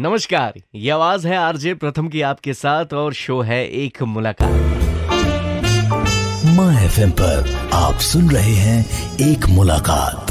नमस्कार ये आवाज है आरजे प्रथम की आपके साथ और शो है एक मुलाकात माय एफएम पर आप सुन रहे हैं एक मुलाकात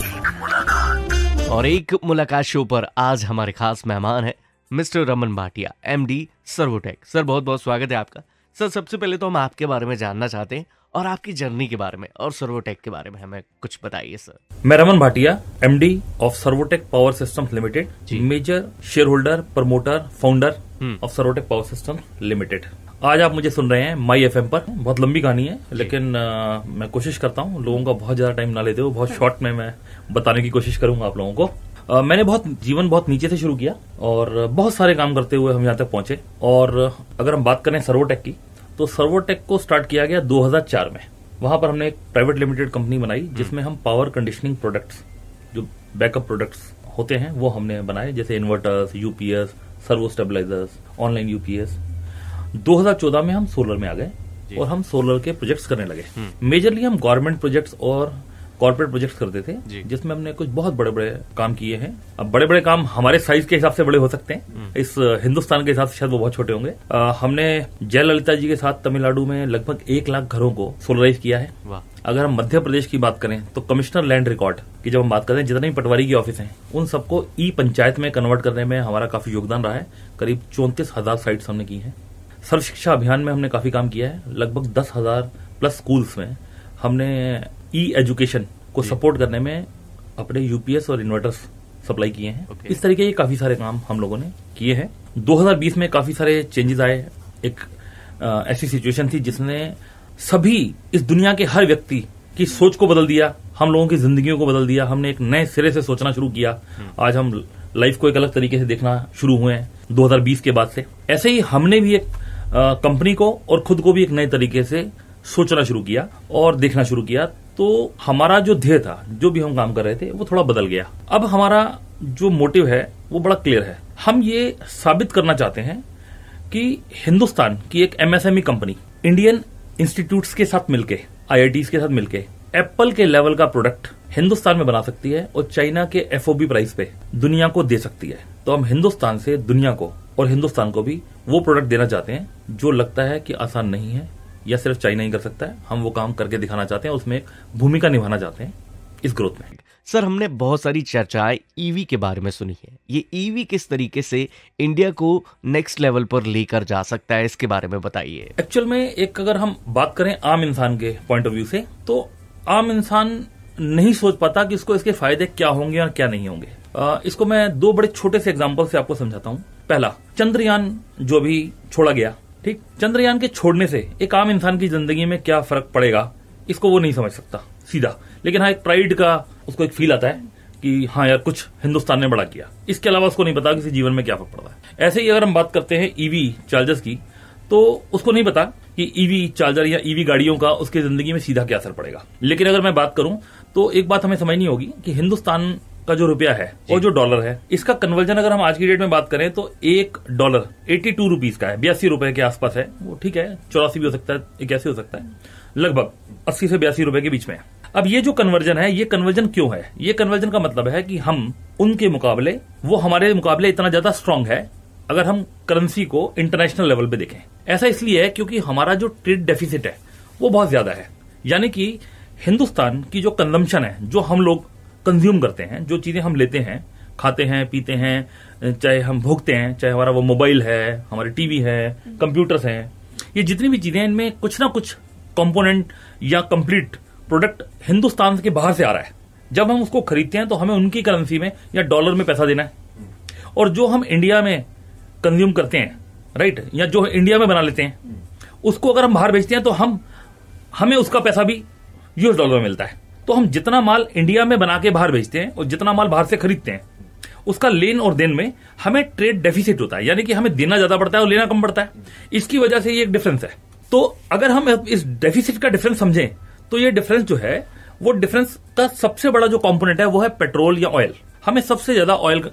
और एक मुलाकात शो पर आज हमारे खास मेहमान है mister Raman Bhatia MD Servotech sir बहुत बहुत स्वागत है आपका सर सबसे पहले तो हम आपके बारे में जानना चाहते हैं और आपकी जर्नी के बारे में और सर्वोटेक के बारे में हमें कुछ बताइए सर मैं Raman Bhatia MD of Servotech power system limited major share holder promoter founder of Servotech power system limited आज आप मुझे सुन रहे हैं माई एफ पर बहुत लंबी कहानी है लेकिन आ, मैं कोशिश करता हूँ लोगों का बहुत ज्यादा टाइम ना लेते हो बहुत शॉर्ट में मैं बताने की कोशिश करूंगा आप लोगों को Uh, मैंने बहुत जीवन बहुत नीचे से शुरू किया और बहुत सारे काम करते हुए हम यहाँ तक पहुंचे और अगर हम बात करें सर्वोटेक की तो सर्वोटेक को स्टार्ट किया गया 2004 में वहां पर हमने एक प्राइवेट लिमिटेड कंपनी बनाई हम्म। जिसमें हम पावर कंडीशनिंग प्रोडक्ट्स जो बैकअप प्रोडक्ट्स होते हैं वो हमने बनाए जैसे inverters UPS servo stabilisers online UPS 2014 में हम सोलर में आ गए और हम सोलर के प्रोजेक्ट्स करने लगे हम्म। मेजरली हम गवर्नमेंट प्रोजेक्ट्स और कॉर्पोरेट प्रोजेक्ट्स करते थे जिसमें हमने कुछ बहुत बड़े बड़े काम किए हैं अब बड़े बड़े काम हमारे साइज के हिसाब से बड़े हो सकते हैं हम्म। इस हिंदुस्तान के हिसाब से शायद वो बहुत छोटे होंगे हमने जयललिता जी के साथ तमिलनाडु में लगभग एक लाख घरों को सोलराइज किया है अगर हम मध्य प्रदेश की बात करें तो कमिश्नर लैंड रिकॉर्ड की जब हम बात करें जितने भी पटवारी की ऑफिस हैं उन सबको ई पंचायत में कन्वर्ट करने में हमारा काफी योगदान रहा है करीब चौंतीस हजार साइट हमने की है सर्व शिक्षा अभियान में हमने काफी काम किया है लगभग दस हजार प्लस स्कूल्स में हमने ई एजुकेशन को सपोर्ट करने में अपने यूपीएस और इन्वर्टर्स सप्लाई किए हैं okay. इस तरीके के काफी सारे काम हम लोगों ने किए हैं 2020 में काफी सारे चेंजेस आए एक आ, ऐसी सिचुएशन थी जिसने सभी इस दुनिया के हर व्यक्ति की सोच को बदल दिया हम लोगों की जिंदगियों को बदल दिया हमने एक नए सिरे से सोचना शुरू किया हम्म। आज हम लाइफ को एक अलग तरीके से देखना शुरू हुए हैं 2020 के बाद से ऐसे ही हमने भी एक कंपनी को और खुद को भी एक नए तरीके से सोचना शुरू किया और देखना शुरू किया तो हमारा जो ध्येय था जो भी हम काम कर रहे थे वो थोड़ा बदल गया अब हमारा जो मोटिव है वो बड़ा क्लियर है हम ये साबित करना चाहते हैं कि हिंदुस्तान की एक एमएसएमई कंपनी इंडियन इंस्टीट्यूट्स के साथ मिलके आई के साथ मिलके एप्पल के लेवल का प्रोडक्ट हिंदुस्तान में बना सकती है और चाइना के एफ प्राइस पे दुनिया को दे सकती है तो हम हिंदुस्तान से दुनिया को और हिंदुस्तान को भी वो प्रोडक्ट देना चाहते हैं जो लगता है कि आसान नहीं है या सिर्फ चाइना ही कर सकता है हम वो काम करके दिखाना चाहते हैं उसमें एक भूमिका निभाना चाहते हैं इस ग्रोथ में सर हमने बहुत सारी चर्चाएं ईवी के बारे में सुनी है ये ईवी किस तरीके से इंडिया को नेक्स्ट लेवल पर लेकर जा सकता है इसके बारे में बताइए एक्चुअल में एक अगर हम बात करें आम इंसान के पॉइंट ऑफ व्यू से तो आम इंसान नहीं सोच पाता कि इसको इसके फायदे क्या होंगे और क्या नहीं होंगे आ, इसको मैं दो बड़े छोटे से एग्जाम्पल से आपको समझाता हूँ पहला चंद्रयान जो भी छोड़ा गया ठीक चंद्रयान के छोड़ने से एक आम इंसान की जिंदगी में क्या फर्क पड़ेगा इसको वो नहीं समझ सकता सीधा लेकिन हाँ एक प्राइड का उसको एक फील आता है कि हाँ यार कुछ हिंदुस्तान ने बड़ा किया इसके अलावा उसको नहीं पता किसी जीवन में क्या फर्क पड़ता है ऐसे ही अगर हम बात करते हैं ईवी e चार्जर्स की तो उसको नहीं पता कि ईवी e चार्जर या ईवी e गाड़ियों का उसके जिंदगी में सीधा क्या असर पड़ेगा लेकिन अगर मैं बात करूं तो एक बात हमें समझनी होगी कि हिंदुस्तान का जो रुपया है और जो डॉलर है इसका कन्वर्जन अगर हम आज की डेट में बात करें तो एक डॉलर एट्टी टू रूपीज का है बयासी रूपये के आसपास है वो ठीक है चौरासी भी हो सकता है इक्यासी हो सकता है लगभग अस्सी से बयासी रूपये के बीच में अब ये जो कन्वर्जन है ये कन्वर्जन क्यों है ये कन्वर्जन का मतलब है कि हम उनके मुकाबले वो हमारे मुकाबले इतना ज्यादा स्ट्रांग है अगर हम करेंसी को इंटरनेशनल लेवल पे देखें ऐसा इसलिए है क्योंकि हमारा जो ट्रेड डेफिसिट है वो बहुत ज्यादा है यानी कि हिंदुस्तान की जो कंजम्पशन है जो हम लोग कंज्यूम करते हैं जो चीज़ें हम लेते हैं खाते हैं पीते हैं चाहे हम भोगते हैं चाहे हमारा वो मोबाइल है हमारी टीवी है कंप्यूटर्स हम्म। हैं ये जितनी भी चीज़ें इनमें कुछ ना कुछ कंपोनेंट या कंप्लीट प्रोडक्ट हिंदुस्तान के बाहर से आ रहा है जब हम उसको खरीदते हैं तो हमें उनकी करेंसी में या डॉलर में पैसा देना है हम्म। और जो हम इंडिया में कंज्यूम करते हैं राइट या जो इंडिया में बना लेते हैं हम्म। उसको अगर हम बाहर बेचते हैं तो हम हमें उसका पैसा भी यूएस डॉलर में मिलता है तो हम जितना माल इंडिया में बना के बाहर भेजते हैं और जितना माल बाहर से खरीदते हैं उसका लेन और देन में हमें ट्रेड डेफिसिट होता है यानी कि हमें देना ज्यादा पड़ता है और लेना कम पड़ता है इसकी वजह से ये एक डिफरेंस है तो अगर हम इस डेफिसिट का डिफरेंस समझें तो ये डिफरेंस जो है वो डिफरेंस का सबसे बड़ा जो कॉम्पोनेंट है वो है पेट्रोल या ऑयल हमें सबसे ज्यादा ऑयल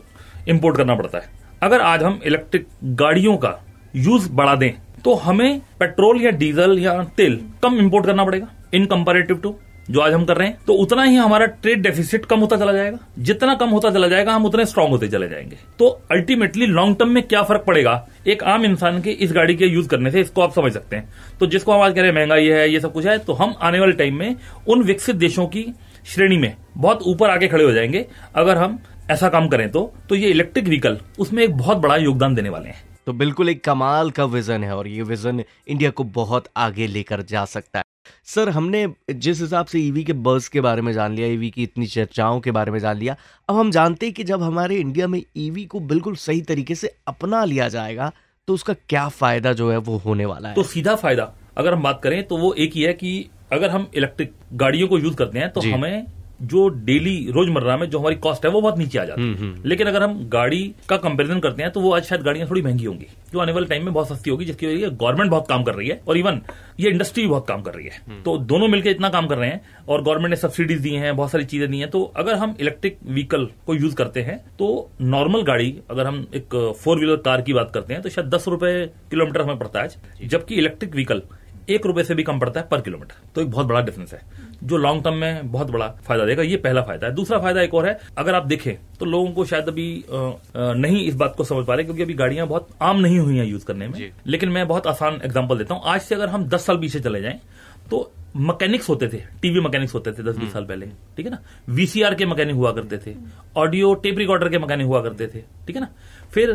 इम्पोर्ट करना पड़ता है अगर आज हम इलेक्ट्रिक गाड़ियों का यूज बढ़ा दें तो हमें पेट्रोल या डीजल या तेल कम इम्पोर्ट करना पड़ेगा इन कंपेरेटिव टू जो आज हम कर रहे हैं तो उतना ही हमारा ट्रेड डेफिसिट कम होता चला जाएगा जितना कम होता चला जाएगा हम उतने स्ट्रांग होते चले जाएंगे तो अल्टीमेटली लॉन्ग टर्म में क्या फर्क पड़ेगा एक आम इंसान के इस गाड़ी के यूज करने से इसको आप समझ सकते हैं तो जिसको हम आज कह रहे हैं महंगाई है ये सब कुछ है तो हम आने वाले टाइम में उन विकसित देशों की श्रेणी में बहुत ऊपर आके खड़े हो जाएंगे अगर हम ऐसा काम करें तो तो ये इलेक्ट्रिक व्हीकल उसमें एक बहुत बड़ा योगदान देने वाले हैं तो बिल्कुल एक कमाल का विजन है और ये विजन इंडिया को बहुत आगे लेकर जा सकता है सर हमने जिस हिसाब से ईवी e के बस के बारे में जान लिया, ईवी e की इतनी चर्चाओं के बारे में जान लिया। अब हम जानते हैं कि जब हमारे इंडिया में ईवी e को बिल्कुल सही तरीके से अपना लिया जाएगा, तो उसका क्या फ़ायदा जो है वो होने वाला है तो सीधा फायदा अगर हम बात करें तो वो एक ही है कि अगर हम इलेक्ट्रिक गाड़ियों को यूज करते हैं तो हमें जो डेली रोजमर्रा में जो हमारी कॉस्ट है वो बहुत नीचे आ जाती है हम्म, हम्म। लेकिन अगर हम गाड़ी का कंपेरिजन करते हैं तो वो आज शायद गाड़ियां थोड़ी महंगी होंगी जो आने वाले टाइम में बहुत सस्ती होगी जिसकी वजह से गवर्नमेंट बहुत काम कर रही है और इवन ये इंडस्ट्री बहुत काम कर रही है हम्म। तो दोनों मिलकर इतना काम कर रहे हैं और गवर्नमेंट ने सब्सिडीज दी हैं बहुत सारी चीजें दी हैं तो अगर हम इलेक्ट्रिक व्हीकल को यूज करते हैं तो नॉर्मल गाड़ी अगर हम एक फोर व्हीलर कार की बात करते हैं तो शायद दस रुपए किलोमीटर हमें पड़ता है जबकि इलेक्ट्रिक व्हीकल एक रुपए से भी कम पड़ता है पर किलोमीटर तो एक बहुत बड़ा डिफरेंस है जो लॉन्ग टर्म में बहुत बड़ा फायदा देगा ये पहला फायदा है दूसरा फायदा एक और है अगर आप देखें तो लोगों को शायद अभी नहीं इस बात को समझ पा रहे क्योंकि अभी गाड़ियां बहुत आम नहीं हुई हैं यूज करने में लेकिन मैं बहुत आसान एग्जाम्पल देता हूं आज से अगर हम दस साल पीछे चले जाएं तो मैकेनिक्स होते थे टीवी मैकेनिक्स होते थे दस बीस हम्म। साल पहले ठीक है ना वीसीआर के मैकेनिक हुआ करते थे ऑडियो टेप रिकॉर्डर के मैकेनिक हुआ करते थे ठीक है ना फिर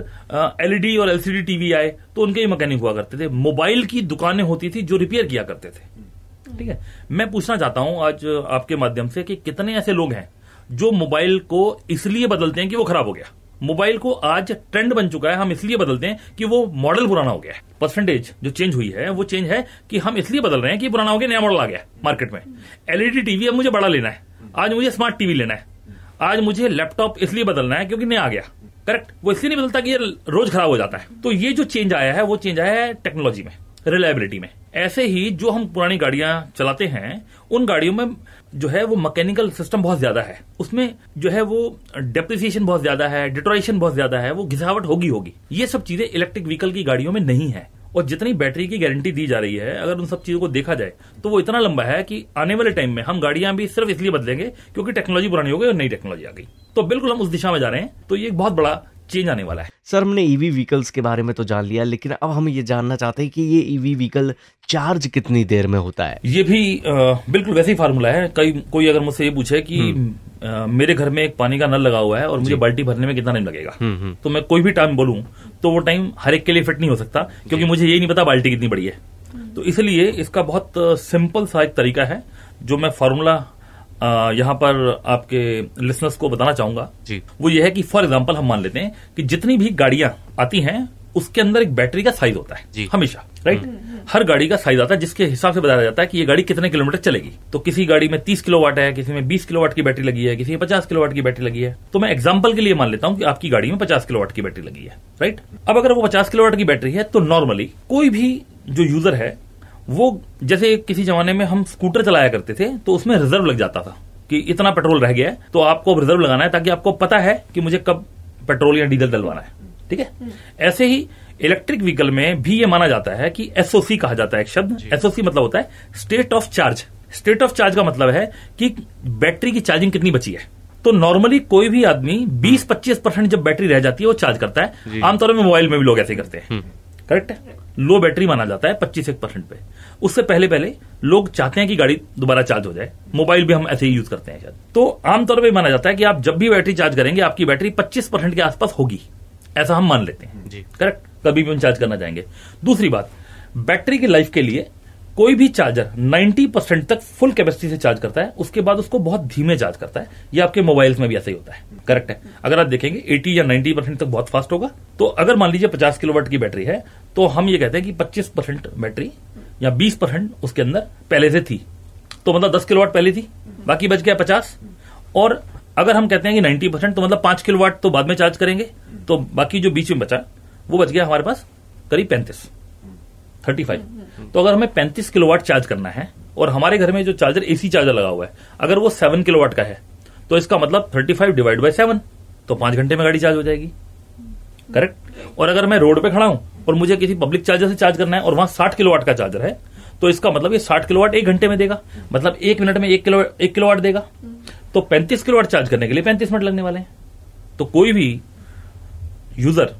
एलईडी e और एलसीडी टीवी आए तो उनके ही मैकेनिक हुआ करते थे मोबाइल की दुकानें होती थी जो रिपेयर किया करते थे ठीक है मैं पूछना चाहता हूं आज आपके माध्यम से कि कितने ऐसे लोग हैं जो मोबाइल को इसलिए बदलते हैं कि वो खराब हो गया मोबाइल को आज ट्रेंड बन चुका है हम इसलिए बदलते हैं कि वो मॉडल पुराना हो गया है परसेंटेज जो चेंज हुई है वो चेंज है कि हम इसलिए बदल रहे हैं कि पुराना हो गया नया मॉडल आ गया मार्केट में एलईडी टीवी e अब मुझे बड़ा लेना है आज मुझे स्मार्ट टीवी लेना है आज मुझे लैपटॉप इसलिए बदलना है क्योंकि नया आ गया करेक्ट वो इसलिए नहीं बदलता कि ये रोज खराब हो जाता है तो ये जो चेंज आया है वो चेंज आया है टेक्नोलॉजी में रिलायबिलिटी में ऐसे ही जो हम पुरानी गाड़ियां चलाते हैं उन गाड़ियों में जो है वो मैकेनिकल सिस्टम बहुत ज्यादा है उसमें जो है वो डेप्रिसिएशन बहुत ज्यादा है डिटोरेशन बहुत ज्यादा है वो घिसावट होगी होगी ये सब चीजें इलेक्ट्रिक व्हीकल की गाड़ियों में नहीं है और जितनी बैटरी की गारंटी दी जा रही है अगर उन सब चीजों को देखा जाए तो वो इतना लंबा है कि आने वाले टाइम में हम गाड़ियां भी सिर्फ इसलिए बदलेंगे क्योंकि टेक्नोलॉजी पुरानी हो गई और नई टेक्नोलॉजी आ गई तो बिल्कुल हम उस दिशा में जा रहे हैं तो ये एक बहुत बड़ा चेंज आने वाला है सर हमने ईवी e व्हीकल्स के बारे में तो जान लिया लेकिन अब हम ये जानना चाहते हैं कि ये ईवी व्हीकल चार्ज कितनी देर में होता है ये भी आ, बिल्कुल वैसे ही फार्मूला है कई कोई अगर मुझसे ये पूछे कि आ, हम्म। मेरे घर में एक पानी का नल लगा हुआ है और मुझे बाल्टी भरने में कितना टाइम लगेगा हम्म, हम्म। तो मैं कोई भी टाइम बोलूँ तो वो टाइम हर एक के लिए फिट नहीं हो सकता क्योंकि मुझे ये नहीं पता बाल्टी कितनी बड़ी है तो इसलिए इसका बहुत सिंपल सा एक तरीका है जो मैं फार्मूला यहाँ पर आपके लिसनर्स को बताना चाहूंगा जी वो ये है कि फॉर एग्जाम्पल हम मान लेते हैं कि जितनी भी गाड़ियां आती हैं उसके अंदर एक बैटरी का साइज होता है जी। हमेशा राइट हम्म। हर गाड़ी का साइज आता है जिसके हिसाब से बताया जाता है कि ये गाड़ी कितने किलोमीटर चलेगी तो किसी गाड़ी में 30 किलो वाट है किसी में 20 किलो वाट की बैटरी लगी है किसी में 50 किलो वाट की बैटरी लगी है तो मैं एग्जाम्पल के लिए मान लेता हूँ कि आपकी गाड़ी में पचास किलो वाट की बैटरी लगी है राइट अब अगर वो पचास किलो वाट की बैटरी है तो नॉर्मली कोई भी जो यूजर है वो जैसे किसी जमाने में हम स्कूटर चलाया करते थे तो उसमें रिजर्व लग जाता था कि इतना पेट्रोल रह गया है तो आपको अब रिजर्व लगाना है ताकि आपको पता है कि मुझे कब पेट्रोल या डीजल डलवाना है ठीक है ऐसे ही इलेक्ट्रिक व्हीकल में भी ये माना जाता है कि एसओसी कहा जाता है एक शब्द एसओसी मतलब होता है state of charge state of charge का मतलब है कि बैटरी की चार्जिंग कितनी बची है तो नॉर्मली कोई भी आदमी 20-25 परसेंट जब बैटरी रह जाती है वो चार्ज करता है आमतौर में मोबाइल में भी लोग ऐसे करते हैं करेक्ट हम्म। है लो बैटरी माना जाता है पच्चीस एक परसेंट पे उससे पहले पहले लोग चाहते हैं कि गाड़ी दोबारा चार्ज हो जाए मोबाइल भी हम ऐसे ही यूज करते हैं शायद तो आमतौर पर माना जाता है कि आप जब भी बैटरी चार्ज करेंगे आपकी बैटरी पच्चीस परसेंट के आसपास होगी ऐसा हम मान लेते हैं जी करेक्ट कभी भी हम चार्ज करना चाहेंगे दूसरी बात बैटरी की लाइफ के लिए कोई भी चार्जर 90 परसेंट तक फुल कैपेसिटी से चार्ज करता है उसके बाद उसको बहुत धीमे चार्ज करता है ये आपके मोबाइल्स में भी ऐसा ही होता है करेक्ट है अगर आप देखेंगे 80 या 90 परसेंट तक बहुत फास्ट होगा तो अगर मान लीजिए 50 किलोवाट की बैटरी है तो हम ये कहते हैं कि 25 परसेंट बैटरी या बीस परसेंट उसके अंदर पहले से थी तो मतलब दस किलोवाट पहले थी बाकी बच गया पचास और अगर हम कहते हैं कि नाइन्टी परसेंट तो मतलब पांच किलोवाट तो बाद में चार्ज करेंगे तो बाकी जो बीच में बचा वो बच गया हमारे पास करीब पैंतीस थर्टी फाइव तो अगर हमें पैंतीस किलोवाट चार्ज करना है और हमारे घर में जो चार्जर एसी चार्जर लगा हुआ है अगर वो सेवन किलोवाट का है तो इसका मतलब thirty five divide by seven तो पांच घंटे में गाड़ी चार्ज हो जाएगी करेक्ट और अगर मैं रोड पे खड़ा हूं और मुझे किसी पब्लिक चार्जर से चार्ज करना है और वहां साठ किलोवाट का चार्जर है तो इसका मतलब ये साठ किलोवाट एक घंटे में देगा मतलब एक मिनट में एक किलो एक किलोवाट देगा तो पैंतीस किलोवाट चार्ज करने के लिए पैंतीस मिनट लगने वाले हैं तो कोई भी यूजर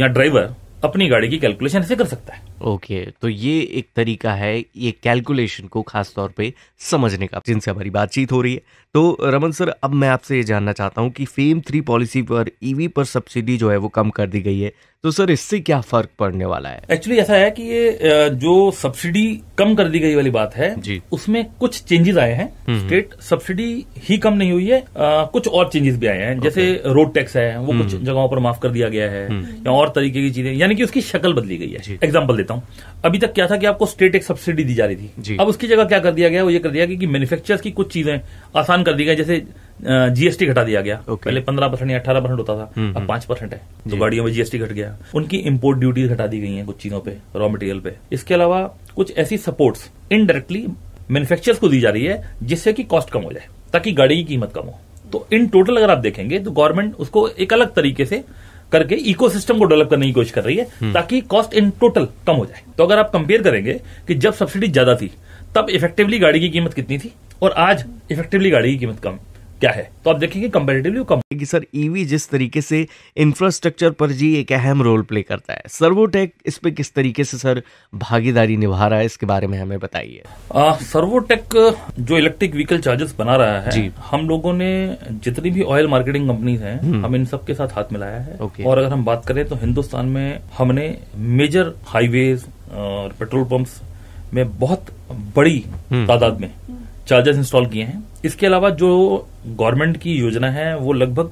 या ड्राइवर अपनी गाड़ी की कैलकुलेशन ऐसे कर सकता है ओके तो ये एक तरीका है ये कैलकुलेशन को खास तौर पे समझने का जिनसे हमारी बातचीत हो रही है तो रमन सर अब मैं आपसे ये जानना चाहता हूँ कि फेम थ्री पॉलिसी पर ईवी e पर सब्सिडी जो है वो कम कर दी गई है तो सर इससे क्या फर्क पड़ने वाला है एक्चुअली ऐसा है कि ये जो सब्सिडी कम कर दी गई वाली बात है जी उसमें कुछ चेंजेस आए हैं हम्म, हम्म। स्टेट सब्सिडी ही कम नहीं हुई है आ, कुछ और चेंजेस भी आए हैं जैसे रोड टैक्स है वो कुछ हम्म। जगहों पर माफ कर दिया गया है या और तरीके की चीजें यानी कि उसकी शक्ल बदली गई है एग्जाम्पल देता देता हूं अभी तक क्या था कि आपको स्टेट एक सब्सिडी दी जा रही थी अब उसकी जगह क्या कर दिया गया वो ये कर दिया गया कि मैन्युफैक्चरर्स की कुछ चीजें आसान कर दी गई जैसे जीएसटी घटा दिया गया पहले पंद्रह परसेंट या अठारह परसेंट होता था हम्म, अब हम्म। पांच परसेंट है तो गाड़ियों में जीएसटी घट गया उनकी इम्पोर्ट ड्यूटी घटा दी गई है कुछ चीजों पे रॉ मटेरियल पे इसके अलावा कुछ ऐसी सपोर्ट इनडायरेक्टली मैन्युफैक्चरर्स को दी जा रही है जिससे कि कॉस्ट कम हो जाए ताकि गाड़ी की कीमत कम हो तो इन टोटल अगर आप देखेंगे तो गवर्नमेंट उसको एक अलग तरीके से करके इकोसिस्टम को डेवलप करने की कोशिश कर रही है हम्म। ताकि कॉस्ट इन टोटल कम हो जाए तो अगर आप कंपेयर करेंगे कि जब सब्सिडी ज्यादा थी तब इफेक्टिवली गाड़ी की कीमत कितनी थी और आज इफेक्टिवली गाड़ी की कीमत कम क्या है तो आप देखेंगे कंपेरेटिवली कम कि सर ईवी e जिस तरीके से इंफ्रास्ट्रक्चर पर जी एक अहम रोल प्ले करता है सर्वोटेक इस पे किस तरीके से सर भागीदारी निभा रहा है इसके बारे में हमें बताइए सर्वोटेक जो इलेक्ट्रिक व्हीकल चार्जेस बना रहा है जी। हम लोगों ने जितनी भी ऑयल मार्केटिंग कंपनीज हैं हम्म। हम इन सब के साथ हाथ मिलाया है और अगर हम बात करें तो हिंदुस्तान में हमने मेजर हाईवे और पेट्रोल पंप्स में बहुत बड़ी हम्म। तादाद में चार्जर्स इंस्टॉल किए हैं इसके अलावा जो गवर्नमेंट की योजना है वो लगभग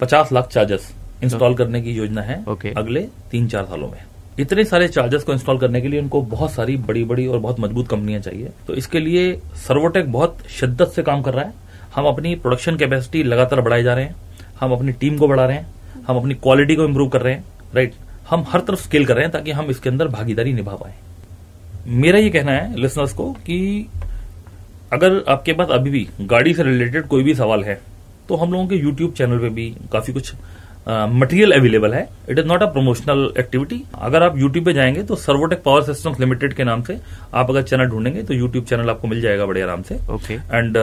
पचास लाख चार्जर्स इंस्टॉल तो- करने की योजना है ओके अगले तीन चार सालों में इतने सारे चार्जर्स को इंस्टॉल करने के लिए उनको बहुत सारी बड़ी बड़ी और बहुत मजबूत कंपनियां चाहिए तो इसके लिए सर्वोटेक बहुत शिद्दत से काम कर रहा है हम अपनी प्रोडक्शन कैपेसिटी लगातार बढ़ाए जा रहे हैं हम अपनी टीम को बढ़ा रहे हैं हम अपनी क्वालिटी को इम्प्रूव कर रहे हैं राइट हम हर तरफ स्केल कर रहे हैं ताकि हम इसके अंदर भागीदारी निभा पाए मेरा ये कहना है लिसनर्स को कि अगर आपके पास अभी भी गाड़ी से रिलेटेड कोई भी सवाल है तो हम लोगों के यूट्यूब चैनल पे भी काफी कुछ मटेरियल अवेलेबल है it is not a promotional activity अगर आप यूट्यूब पे जाएंगे तो सर्वोटेक पावर सिस्टम लिमिटेड के नाम से आप अगर चैनल ढूंढेंगे तो यूट्यूब चैनल आपको मिल जाएगा बड़े आराम से ओके okay. एंड uh,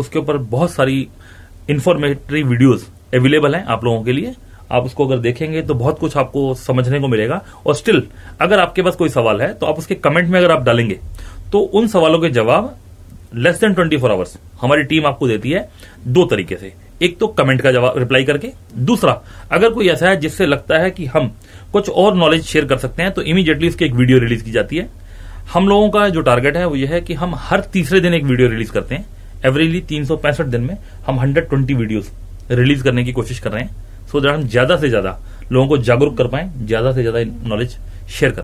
उसके ऊपर बहुत सारी इन्फॉर्मेटरी वीडियोज अवेलेबल हैं आप लोगों के लिए आप उसको अगर देखेंगे तो बहुत कुछ आपको समझने को मिलेगा और स्टिल अगर आपके पास कोई सवाल है तो आप उसके कमेंट में अगर आप डालेंगे तो उन सवालों के जवाब less than twenty four hours हमारी टीम आपको देती है दो तरीके से एक तो कमेंट का जवाब रिप्लाई करके दूसरा अगर कोई ऐसा है जिससे लगता है कि हम कुछ और नॉलेज शेयर कर सकते हैं तो इमीडिएटली उसकी एक वीडियो रिलीज की जाती है हम लोगों का जो टारगेट है वो यह है कि हम हर तीसरे दिन एक वीडियो रिलीज करते हैं एवरीली तीन सौ पैंसठ दिन में हम हंड्रेड ट्वेंटी वीडियोज रिलीज करने की कोशिश कर रहे हैं सो दैट हम ज्यादा से ज्यादा लोगों को जागरूक कर पाए ज्यादा से ज्यादा नॉलेज शेयर कर